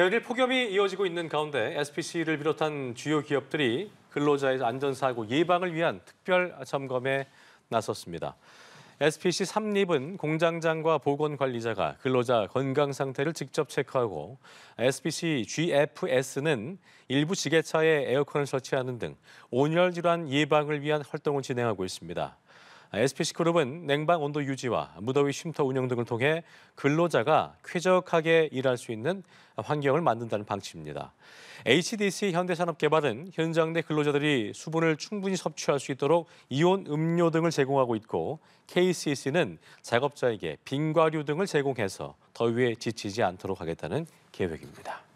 제어일 폭염이 이어지고 있는 가운데 SPC를 비롯한 주요 기업들이 근로자의 안전사고 예방을 위한 특별 점검에 나섰습니다. SPC 삼립은 공장장과 보건관리자가 근로자 건강 상태를 직접 체크하고 SPC GFS는 일부 지게차에 에어컨을 설치하는 등 온열 질환 예방을 위한 활동을 진행하고 있습니다. SPC 그룹은 냉방 온도 유지와 무더위 쉼터 운영 등을 통해 근로자가 쾌적하게 일할 수 있는 환경을 만든다는 방침입니다. HDC 현대산업개발은 현장 내 근로자들이 수분을 충분히 섭취할 수 있도록 이온 음료 등을 제공하고 있고 KCC는 작업자에게 빙과류 등을 제공해서 더위에 지치지 않도록 하겠다는 계획입니다.